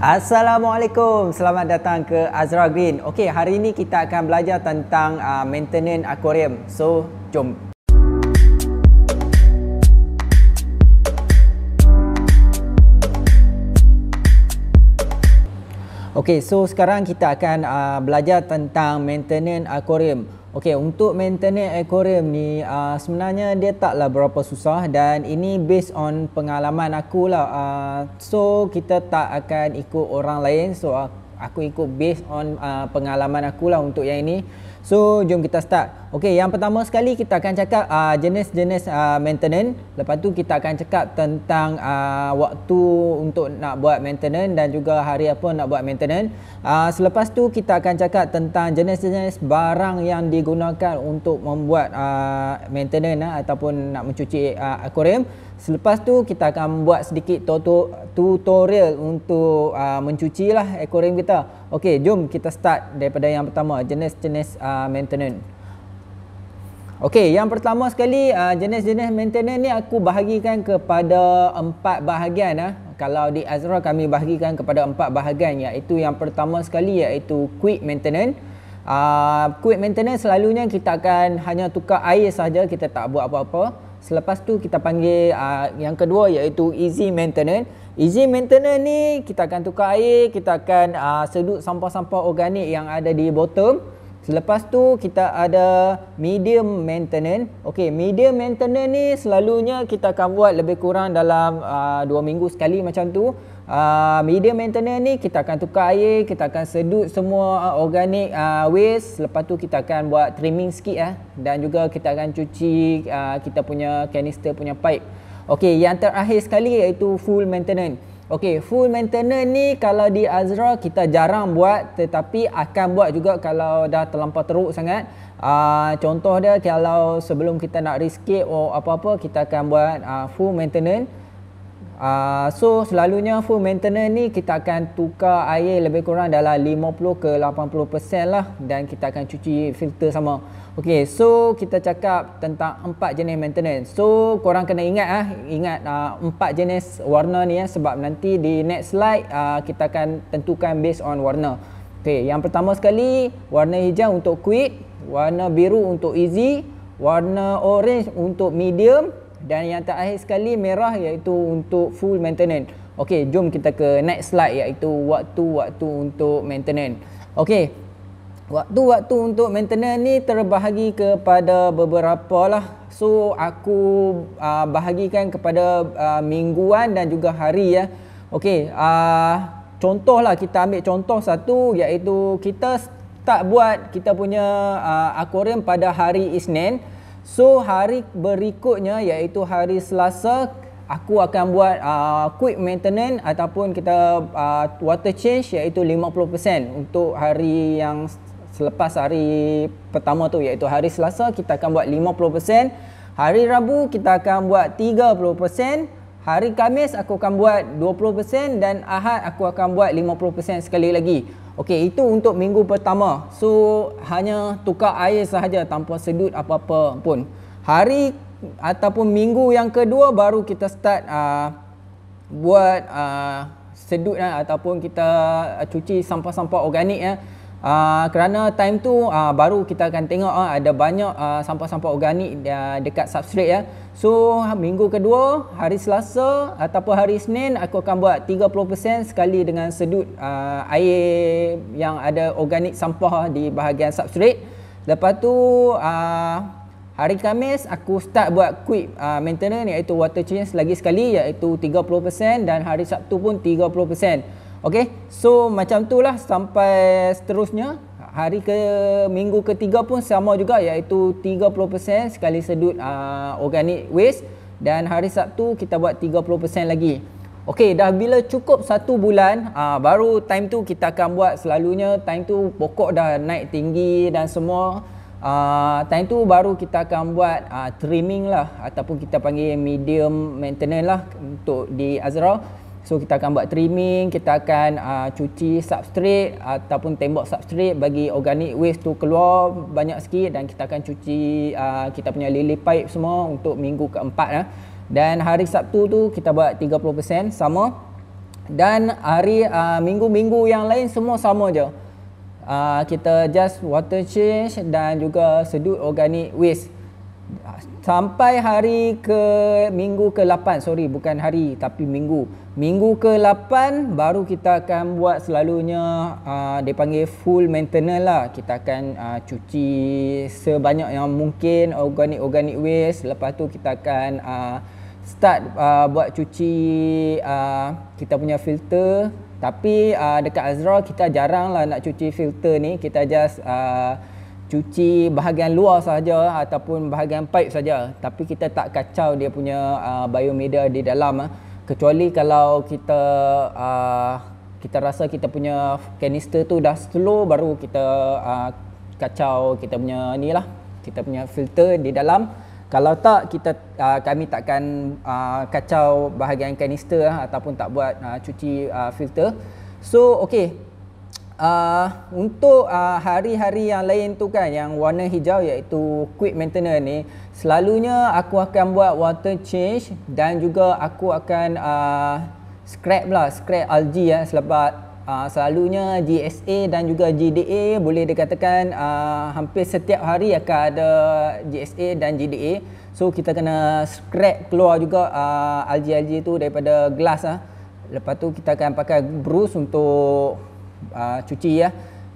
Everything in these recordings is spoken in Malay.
Assalamualaikum. Selamat datang ke Azra Green. Okey, hari ini kita akan belajar tentang uh, maintenance aquarium. So, jom. Okey, so sekarang kita akan uh, belajar tentang maintenance aquarium. Okey, untuk maintenance aquarium ni uh, sebenarnya dia taklah berapa susah dan ini based on pengalaman aku lah. Uh, so kita tak akan ikut orang lain. So uh, aku ikut based on uh, pengalaman aku lah untuk yang ini. So jom kita start Okay yang pertama sekali kita akan cakap ah, jenis-jenis uh, maintenance Lepas tu kita akan cakap tentang uh, waktu untuk nak buat maintenance Dan juga hari apa nak buat maintenance uh, Selepas tu kita akan cakap tentang jenis-jenis barang yang digunakan untuk membuat uh, maintenance uh, Ataupun nak mencuci uh, aquarium Selepas tu kita akan buat sedikit tutorial untuk uh, ah, mencuci lah ekorim kita. Okey, jom kita start daripada yang pertama jenis-jenis uh, maintenance. Okey, yang pertama sekali uh, jenis-jenis maintenance ni aku bahagikan kepada empat bahagian ah. Uh. Kalau di Azra kami bahagikan kepada empat bahagian iaitu yang pertama sekali iaitu quick maintenance. Uh, quick maintenance selalunya kita akan hanya tukar air saja kita tak buat apa-apa. Selepas tu kita panggil uh, yang kedua iaitu easy maintenance. Easy maintenance ni kita akan tukar air, kita akan uh, sedut sampah-sampah organik yang ada di bottom. Selepas tu kita ada medium maintenance. Okey, medium maintenance ni selalunya kita akan buat lebih kurang dalam 2 uh, ah, minggu sekali macam tu. Ah, media maintenance ni kita akan tukar air, kita akan sedut semua ah, organic uh, waste, lepas tu kita akan buat trimming sikit eh dan juga kita akan cuci uh, kita punya canister punya pipe. Okey, yang terakhir sekali iaitu full maintenance. Okey, full maintenance ni kalau di Azra kita jarang buat tetapi akan buat juga kalau dah terlampau teruk sangat. Uh, contoh dia kalau sebelum kita nak rescape atau apa-apa kita akan buat uh, full maintenance Uh, so selalunya full maintenance ni kita akan tukar air lebih kurang dalam 50 ke 80% lah dan kita akan cuci filter sama. Okey, so kita cakap tentang empat jenis maintenance. So korang kena ingat ah, ingat ah, empat uh, jenis warna ni ya sebab nanti di next slide uh, kita akan tentukan based on warna. Okey, yang pertama sekali warna hijau untuk quick, warna biru untuk easy, warna orange untuk medium dan yang terakhir sekali merah iaitu untuk full maintenance. Okey, jom kita ke next slide iaitu waktu-waktu untuk maintenance. Okey. Waktu-waktu untuk maintenance ni terbahagi kepada beberapa lah. So aku uh, bahagikan kepada uh, mingguan dan juga hari ya. Okey, uh, lah kita ambil contoh satu iaitu kita tak buat kita punya uh, aquarium pada hari Isnin. So hari berikutnya iaitu hari Selasa aku akan buat uh, quick maintenance ataupun kita uh, water change iaitu 50% untuk hari yang selepas hari pertama tu iaitu hari Selasa kita akan buat 50% hari Rabu kita akan buat 30% Hari Kamis aku akan buat 20% dan Ahad aku akan buat 50% sekali lagi. Okey, itu untuk minggu pertama. So, hanya tukar air sahaja tanpa sedut apa-apa pun. Hari ataupun minggu yang kedua baru kita start uh, buat uh, sedut uh, ataupun kita uh, cuci sampah-sampah organik. Uh. Uh, kerana time tu uh, baru kita akan tengok uh, ada banyak uh, sampah-sampah organik uh, dekat substrate. Uh. So ha, minggu kedua, hari Selasa ataupun hari Senin aku akan buat 30% sekali dengan sedut uh, air yang ada organik sampah di bahagian substrate. Lepas tu uh, hari Khamis aku start buat quick uh, maintenance iaitu water change lagi sekali iaitu 30% dan hari Sabtu pun 30%. Okay, so macam tu lah sampai seterusnya hari ke minggu ketiga pun sama juga iaitu 30% sekali sedut uh, organic waste dan hari Sabtu kita buat 30% lagi. Okey, dah bila cukup satu bulan, uh, baru time tu kita akan buat selalunya time tu pokok dah naik tinggi dan semua. Uh, time tu baru kita akan buat uh, trimming lah ataupun kita panggil medium maintenance lah untuk di Azra. So kita akan buat trimming, kita akan uh, cuci substrate ataupun tembok substrate bagi organic waste tu keluar banyak sikit dan kita akan cuci uh, kita punya lily pipe semua untuk minggu keempat lah. Dan hari Sabtu tu kita buat 30% sama dan hari ah, minggu-minggu uh, yang lain semua sama je. Uh, kita just water change dan juga sedut organic waste sampai hari ke minggu ke-8 sorry bukan hari tapi minggu minggu ke-8 baru kita akan buat selalunya uh, dia panggil full maintenance lah kita akan uh, cuci sebanyak yang mungkin organic organic waste lepas tu kita akan uh, start uh, buat cuci uh, kita punya filter tapi uh, dekat Azra kita jarang lah nak cuci filter ni kita just uh, cuci bahagian luar saja ataupun bahagian pipe saja tapi kita tak kacau dia punya uh, biomedia di dalam uh. kecuali kalau kita uh, kita rasa kita punya kanister tu dah slow baru kita uh, kacau kita punya ni lah kita punya filter di dalam kalau tak kita uh, kami takkan uh, kacau bahagian kanister uh, eh, ataupun tak buat uh, cuci uh, filter so okey uh, untuk uh, hari-hari yang lain tu kan yang warna hijau iaitu quick maintenance ni selalunya aku akan buat water change dan juga aku akan uh, scrap lah scrap algae ya selepas uh, selalunya GSA dan juga GDA boleh dikatakan uh, hampir setiap hari akan ada GSA dan GDA so kita kena scrap keluar juga uh, algae-algae tu daripada gelas lah Lepas tu kita akan pakai brush untuk uh, cuci ya.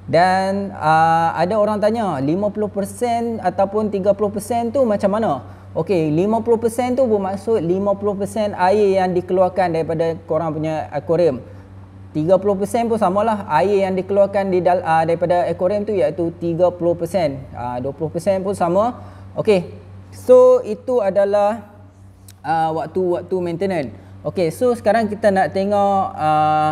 Dan uh, ada orang tanya 50% ataupun 30% tu macam mana? Okey, 50% tu bermaksud 50% air yang dikeluarkan daripada korang punya akuarium. 30% pun samalah air yang dikeluarkan di dal, uh, daripada akuarium tu iaitu 30%. Uh, 20% pun sama. Okey. So itu adalah waktu-waktu uh, maintenance. Okey, so sekarang kita nak tengok uh,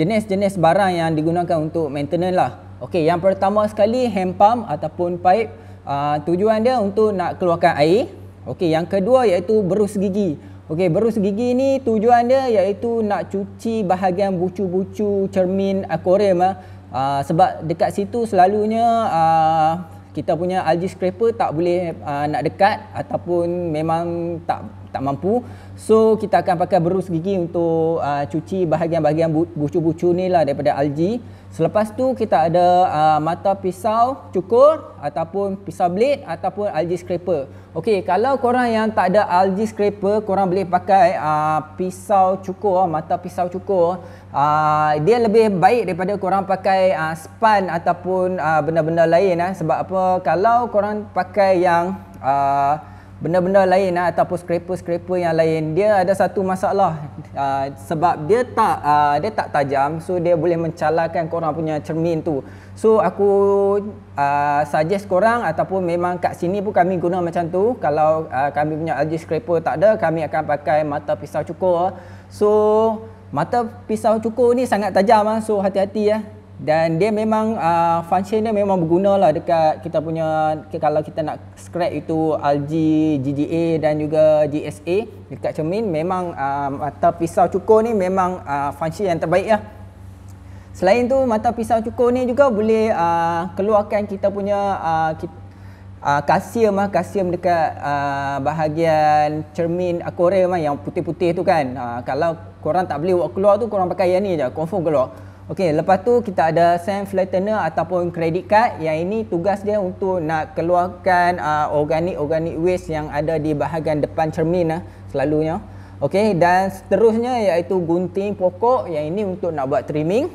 jenis-jenis barang yang digunakan untuk maintenance lah. Okey, yang pertama sekali hand pump ataupun pipe uh, tujuan dia untuk nak keluarkan air. Okey, yang kedua iaitu berus gigi. Okey, berus gigi ni tujuan dia iaitu nak cuci bahagian bucu-bucu cermin akuarium ah. ah sebab dekat situ selalunya uh, kita punya algae scraper tak boleh uh, nak dekat ataupun memang tak tak mampu so kita akan pakai berus gigi untuk uh, cuci bahagian-bahagian bucu-bucu ni lah daripada algae selepas tu kita ada uh, mata pisau cukur ataupun pisau blade ataupun algae scraper ok kalau korang yang tak ada algae scraper korang boleh pakai uh, pisau cukur mata pisau cukur uh, dia lebih baik daripada korang pakai uh, span ataupun uh, benda-benda lain eh. sebab apa kalau korang pakai yang uh, benda-benda lain lah, ataupun scraper-scraper yang lain dia ada satu masalah uh, sebab dia tak uh, dia tak tajam so dia boleh mencalarkan korang punya cermin tu so aku uh, suggest korang ataupun memang kat sini pun kami guna macam tu kalau uh, kami punya LG scraper tak ada kami akan pakai mata pisau cukur so mata pisau cukur ni sangat tajam lah. so hati-hati ya -hati, eh dan dia memang uh, function dia memang berguna lah dekat kita punya kalau kita nak scrap itu LG, GDA dan juga GSA dekat cermin memang uh, mata pisau cukur ni memang uh, function yang terbaik lah selain tu mata pisau cukur ni juga boleh uh, keluarkan kita punya uh, kita Uh, kalsium lah, kalsium dekat uh, bahagian cermin akuarium lah yang putih-putih tu kan uh, Kalau korang tak boleh keluar tu korang pakai yang ni je, confirm keluar Okey, lepas tu kita ada sand flattener ataupun credit card yang ini tugas dia untuk nak keluarkan organik-organik uh, waste yang ada di bahagian depan cermin uh, selalunya. Okey, dan seterusnya iaitu gunting pokok yang ini untuk nak buat trimming.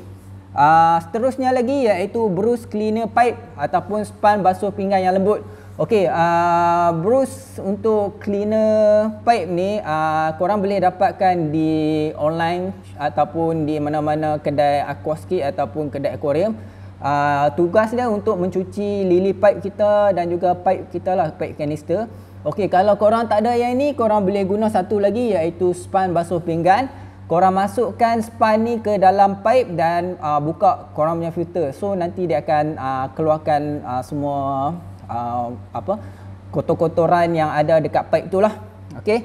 Uh, seterusnya lagi iaitu brush cleaner pipe ataupun span basuh pinggan yang lembut. Okey, uh, Bruce untuk cleaner pipe ni uh, korang boleh dapatkan di online ataupun di mana-mana kedai aquascape ataupun kedai aquarium. Uh, tugas dia untuk mencuci lili pipe kita dan juga pipe kita lah, pipe canister. Okey, kalau korang tak ada yang ni, korang boleh guna satu lagi iaitu span basuh pinggan. Korang masukkan span ni ke dalam pipe dan uh, buka korang punya filter. So nanti dia akan uh, keluarkan uh, semua Uh, apa kotor-kotoran yang ada dekat pipe itulah okay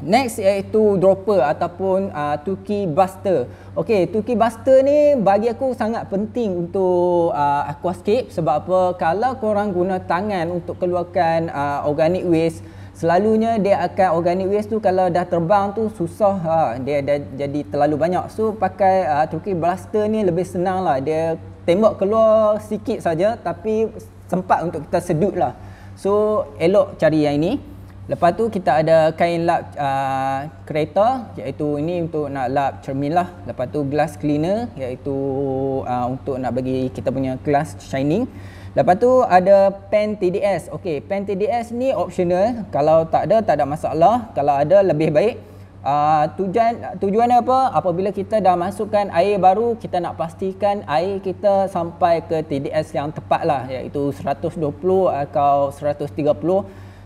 next iaitu dropper ataupun uh, tuki buster ok tuki buster ni bagi aku sangat penting untuk uh, aquascape sebab apa kalau korang guna tangan untuk keluarkan uh, organic waste selalunya dia akan organic waste tu kalau dah terbang tu susah ha, dia dah jadi terlalu banyak so pakai uh, tuki buster ni lebih senang lah dia tembak keluar sikit saja tapi tempat untuk kita sedut lah so elok cari yang ini lepas tu kita ada kain lap uh, kereta iaitu ini untuk nak lap cermin lah lepas tu glass cleaner iaitu uh, untuk nak bagi kita punya glass shining lepas tu ada pen TDS ok pen TDS ni optional kalau tak ada tak ada masalah kalau ada lebih baik Ah, tujuan tujuan apa apabila kita dah masukkan air baru kita nak pastikan air kita sampai ke TDS yang tepat lah iaitu 120 atau 130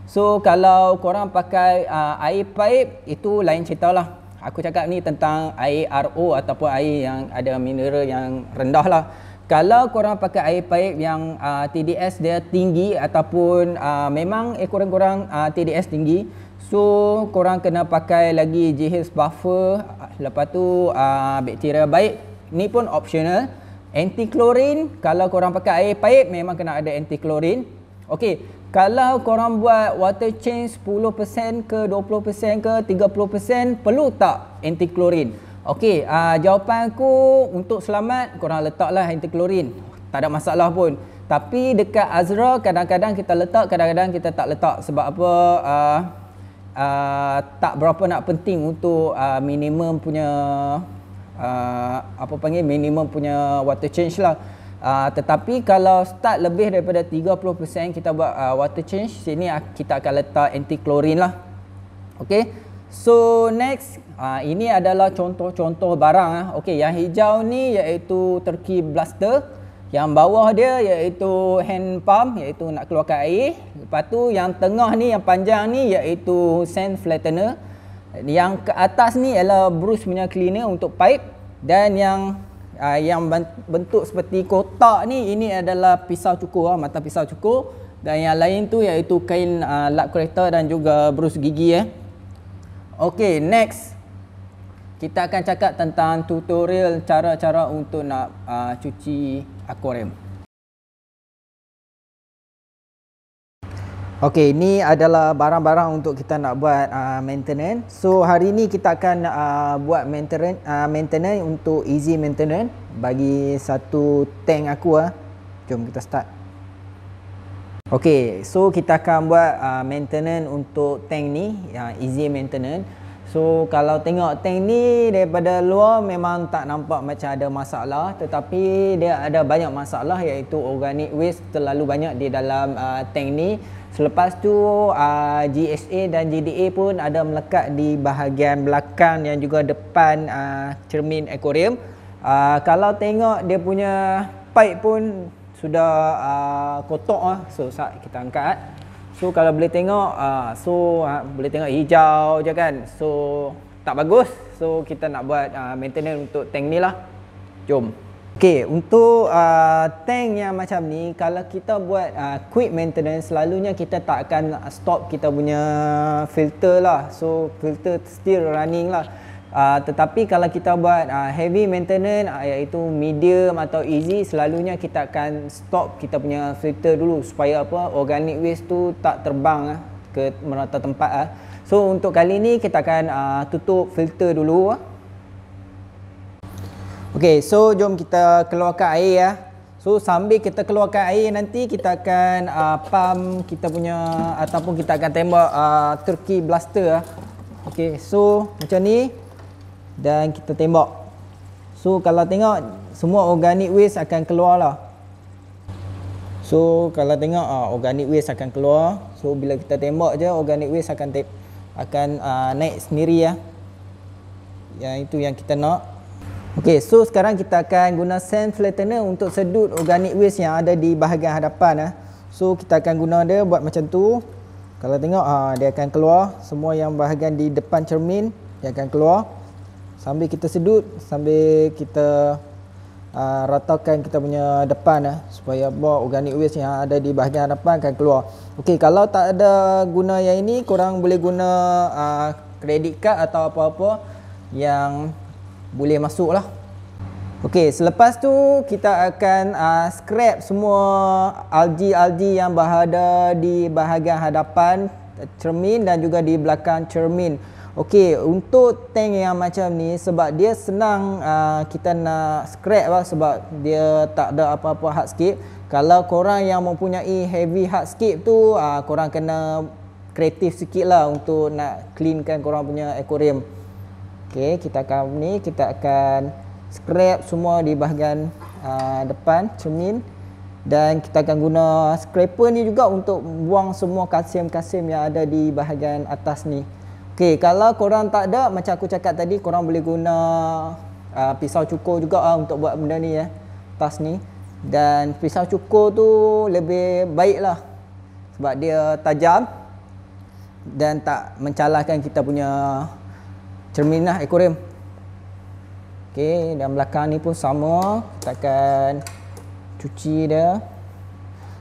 so kalau korang pakai uh, air pipe itu lain cerita lah aku cakap ni tentang air RO ataupun air yang ada mineral yang rendah lah kalau korang pakai air paip yang uh, ah, TDS dia tinggi ataupun uh, memang ekoran eh, korang uh, TDS tinggi So korang kena pakai lagi JHS buffer Lepas tu uh, bakteria baik Ni pun optional Anti-chlorine Kalau korang pakai air paip Memang kena ada anti-chlorine Okay Kalau korang buat water change 10% ke 20% ke 30% Perlu tak anti-chlorine Okay uh, ah, Jawapan aku Untuk selamat Korang letaklah anti-chlorine Tak ada masalah pun Tapi dekat Azra Kadang-kadang kita letak Kadang-kadang kita tak letak Sebab apa uh, Uh, tak berapa nak penting untuk uh, minimum punya uh, apa panggil minimum punya water change lah. Uh, tetapi kalau start lebih daripada 30% kita buat uh, water change sini kita akan letak anti klorin lah. Okay, So next uh, ini adalah contoh-contoh barang ah. Okey, yang hijau ni iaitu Turkey Blaster. Yang bawah dia iaitu hand pump iaitu nak keluarkan air. Lepas tu yang tengah ni yang panjang ni iaitu sand flattener. Yang ke atas ni ialah brush punya cleaner untuk pipe dan yang uh, yang bentuk seperti kotak ni ini adalah pisau cukur uh, mata pisau cukur dan yang lain tu iaitu kain uh, lap kereta dan juga brush gigi eh. Okey, next kita akan cakap tentang tutorial cara-cara untuk nak uh, cuci aquarium. Okey, ini adalah barang-barang untuk kita nak buat uh, maintenance. So hari ini kita akan uh, buat maintenance uh, maintenance untuk easy maintenance bagi satu tank aku ah. Jom kita start. Okey, so kita akan buat uh, maintenance untuk tank ni yang uh, easy maintenance. So kalau tengok tank ni daripada luar memang tak nampak macam ada masalah tetapi dia ada banyak masalah iaitu organic waste terlalu banyak di dalam uh, tank ni. Selepas tu uh, GSA dan GDA pun ada melekat di bahagian belakang yang juga depan uh, cermin aquarium. Uh, kalau tengok dia punya pipe pun sudah uh, kotor lah. So kita angkat. So kalau boleh tengok uh, so uh, boleh tengok hijau je kan. So tak bagus. So kita nak buat uh, maintenance untuk tank ni lah. Jom. Okay, untuk uh, tank yang macam ni kalau kita buat uh, quick maintenance selalunya kita tak akan stop kita punya filter lah. So filter still running lah. Uh, tetapi kalau kita buat uh, heavy maintenance uh, iaitu medium atau easy selalunya kita akan stop kita punya filter dulu supaya apa organic waste tu tak terbang uh, ke merata tempat uh. so untuk kali ni kita akan uh, tutup filter dulu uh. ok so jom kita keluarkan air uh. so sambil kita keluarkan air nanti kita akan uh, pump kita punya ataupun kita akan tembak uh, turkey blaster uh. ok so macam ni dan kita tembak so kalau tengok semua organic waste akan keluar lah so kalau tengok uh, organic waste akan keluar so bila kita tembak je organic waste akan akan uh, naik sendiri ya. yang itu yang kita nak ok so sekarang kita akan guna sand flattener untuk sedut organic waste yang ada di bahagian hadapan ya. so kita akan guna dia buat macam tu kalau tengok uh, dia akan keluar semua yang bahagian di depan cermin dia akan keluar sambil kita sedut sambil kita uh, ratakan kita punya depan eh, supaya buah organic waste yang ada di bahagian depan akan keluar Okey, kalau tak ada guna yang ini korang boleh guna uh, ah, kredit card atau apa-apa yang boleh masuk lah Okey, selepas tu kita akan uh, scrap semua algae-algae yang berada di bahagian hadapan cermin dan juga di belakang cermin. Okey, untuk tank yang macam ni sebab dia senang uh, kita nak scrap lah sebab dia tak ada apa-apa skip. Kalau korang yang mempunyai heavy skip tu, uh, korang kena kreatif sikit lah untuk nak cleankan korang punya aquarium. Okey, kita akan ni, kita akan scrap semua di bahagian uh, depan cermin dan kita akan guna scraper ni juga untuk buang semua kalsium-kalsium yang ada di bahagian atas ni. Okey, kalau korang tak ada macam aku cakap tadi, korang boleh guna uh, pisau cukur juga uh, untuk buat benda ni ya. Eh, tas ni dan pisau cukur tu lebih baiklah sebab dia tajam dan tak mencalahkan kita punya cerminah akuarium. Okey, dan belakang ni pun sama, kita akan cuci dia.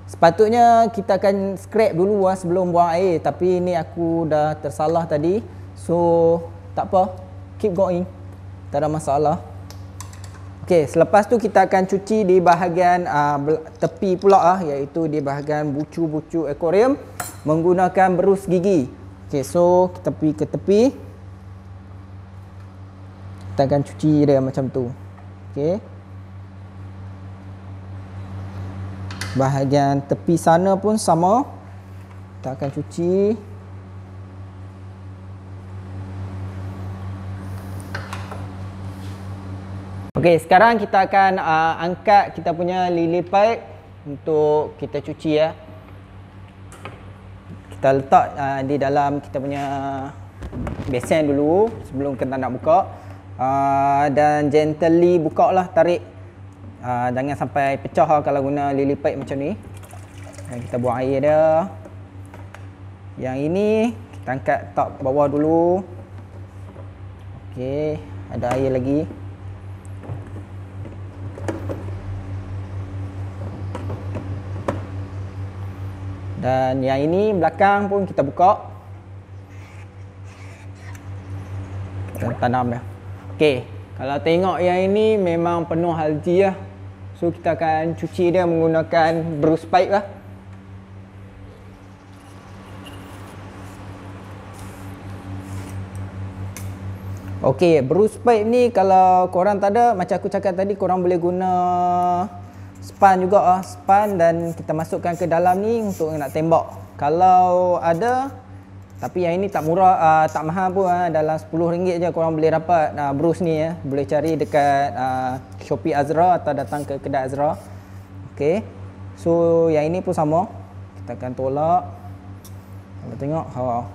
Sepatutnya kita akan scrap dulu lah sebelum buang air Tapi ni aku dah tersalah tadi So tak apa Keep going Tak ada masalah Okay selepas tu kita akan cuci di bahagian uh, tepi pula lah Iaitu di bahagian bucu-bucu aquarium Menggunakan berus gigi Okay so kita pergi ke tepi Kita akan cuci dia macam tu Okay bahagian tepi sana pun sama kita akan cuci Okey, sekarang kita akan uh, angkat kita punya lily pipe untuk kita cuci ya. Kita letak uh, di dalam kita punya besen dulu sebelum kita nak buka. Uh, dan gently buka lah, tarik uh, jangan sampai pecah lah kalau guna lily pad macam ni dan kita buang air dia yang ini kita angkat top bawah dulu Okey, ada air lagi dan yang ini belakang pun kita buka kita tanam dia Okey, kalau tengok yang ini memang penuh halji lah So kita akan cuci dia menggunakan brush pipe lah Ok brush pipe ni kalau korang tak ada Macam aku cakap tadi korang boleh guna Span juga ah Span dan kita masukkan ke dalam ni Untuk nak tembak Kalau ada tapi yang ini tak murah, uh, tak mahal pun uh, dalam RM10 je korang boleh dapat uh, ah, brush ni ya. Uh. Boleh cari dekat uh, Shopee Azra atau datang ke kedai Azra. Okey. So yang ini pun sama. Kita akan tolak. Kita tengok ha.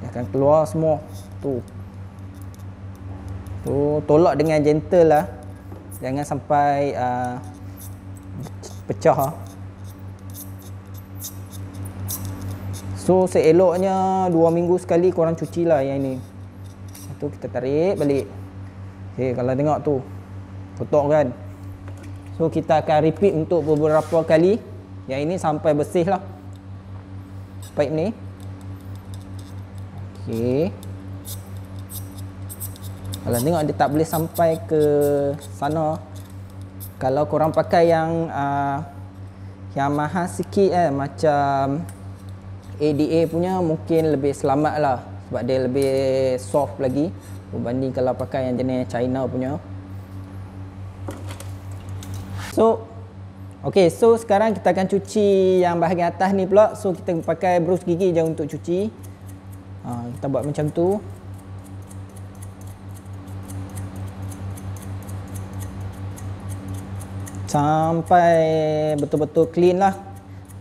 Dia akan keluar semua. Tu. Tu tolak dengan gentle lah. Jangan sampai uh, pecah Uh. So seeloknya dua minggu sekali korang cuci lah yang ini. Tu kita tarik balik Okay eh, kalau tengok tu kotor kan So kita akan repeat untuk beberapa kali Yang ini sampai bersih lah Pipe ni Okay Kalau tengok dia tak boleh sampai ke sana Kalau korang pakai yang uh, Yang mahal sikit eh Macam ADA punya mungkin lebih selamat lah sebab dia lebih soft lagi berbanding kalau pakai yang jenis China punya so ok so sekarang kita akan cuci yang bahagian atas ni pula so kita pakai brush gigi je untuk cuci ha, kita buat macam tu sampai betul-betul clean lah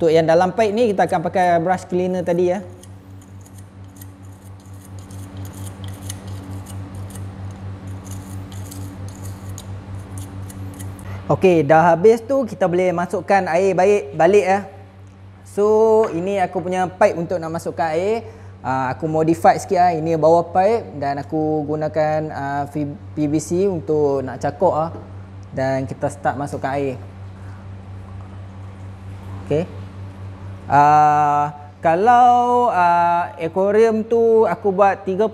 untuk yang dalam pipe ni kita akan pakai brush cleaner tadi ya. Okey, dah habis tu kita boleh masukkan air baik balik ya. So, ini aku punya pipe untuk nak masukkan air. Uh, aku modify sikit lah. Ini bawah pipe dan aku gunakan uh, ah, PVC untuk nak cakok lah. Dan kita start masukkan air. Okey uh, kalau uh, aquarium tu aku buat 30% uh,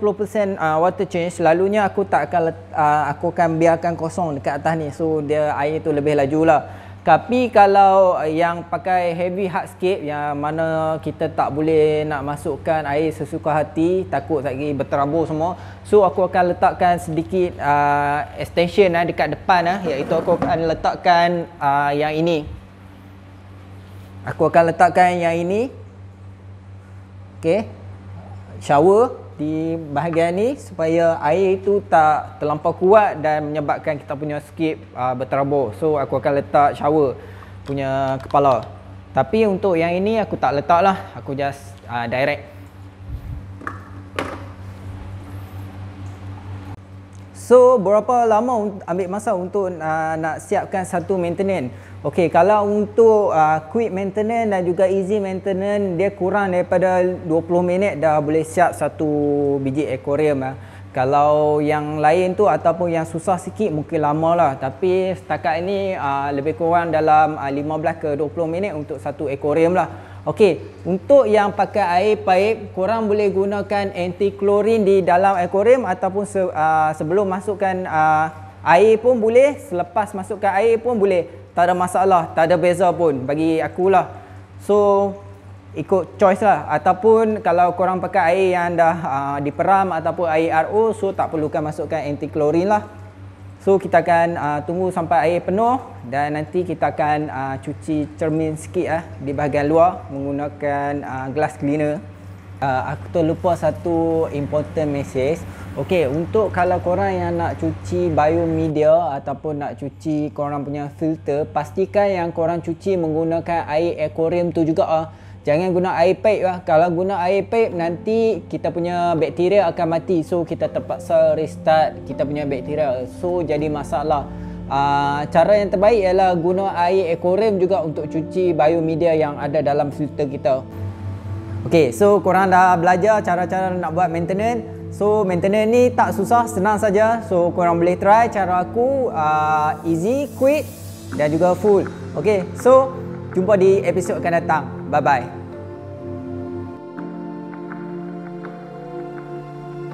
ah, water change selalunya aku tak akan let, uh, aku akan biarkan kosong dekat atas ni so dia air tu lebih laju lah. tapi kalau yang pakai heavy hard scape yang mana kita tak boleh nak masukkan air sesuka hati takut lagi berterabur semua so aku akan letakkan sedikit uh, extension uh, dekat depan uh, iaitu aku akan letakkan uh, yang ini Aku akan letakkan yang ini Okay Shower Di bahagian ni Supaya air itu tak terlampau kuat Dan menyebabkan kita punya skip uh, berterabur So aku akan letak shower Punya kepala Tapi untuk yang ini aku tak letak lah Aku just uh, direct So berapa lama ambil masa untuk uh, nak siapkan satu maintenance Okey, kalau untuk uh, quick maintenance dan juga easy maintenance dia kurang daripada 20 minit dah boleh siap satu biji aquarium lah. Kalau yang lain tu ataupun yang susah sikit mungkin lama lah Tapi setakat ini uh, lebih kurang dalam uh, 15 ke 20 minit untuk satu aquarium lah Okey, untuk yang pakai air paip kurang boleh gunakan anti klorin di dalam aquarium Ataupun se uh, sebelum masukkan uh, air pun boleh Selepas masukkan air pun boleh tak ada masalah, tak ada beza pun bagi lah. So ikut choice lah ataupun kalau korang pakai air yang dah uh, diperam ataupun air RO so tak perlukan masukkan anti klorin lah. So kita akan uh, tunggu sampai air penuh dan nanti kita akan uh, cuci cermin sikit uh, di bahagian luar menggunakan uh, glass cleaner. Uh, aku terlupa satu important message. Okey, untuk kalau korang yang nak cuci biomedia ataupun nak cuci korang punya filter, pastikan yang korang cuci menggunakan air aquarium tu juga ah. Jangan guna air pipe lah. Kalau guna air pipe nanti kita punya bakteria akan mati. So kita terpaksa restart kita punya bakteria. So jadi masalah. Uh, cara yang terbaik ialah guna air aquarium juga untuk cuci biomedia yang ada dalam filter kita. Okay, so korang dah belajar cara-cara nak buat maintenance. So maintenance ni tak susah, senang saja. So korang boleh try cara aku uh, easy, quick dan juga full. Okay, so jumpa di episod akan datang. Bye-bye.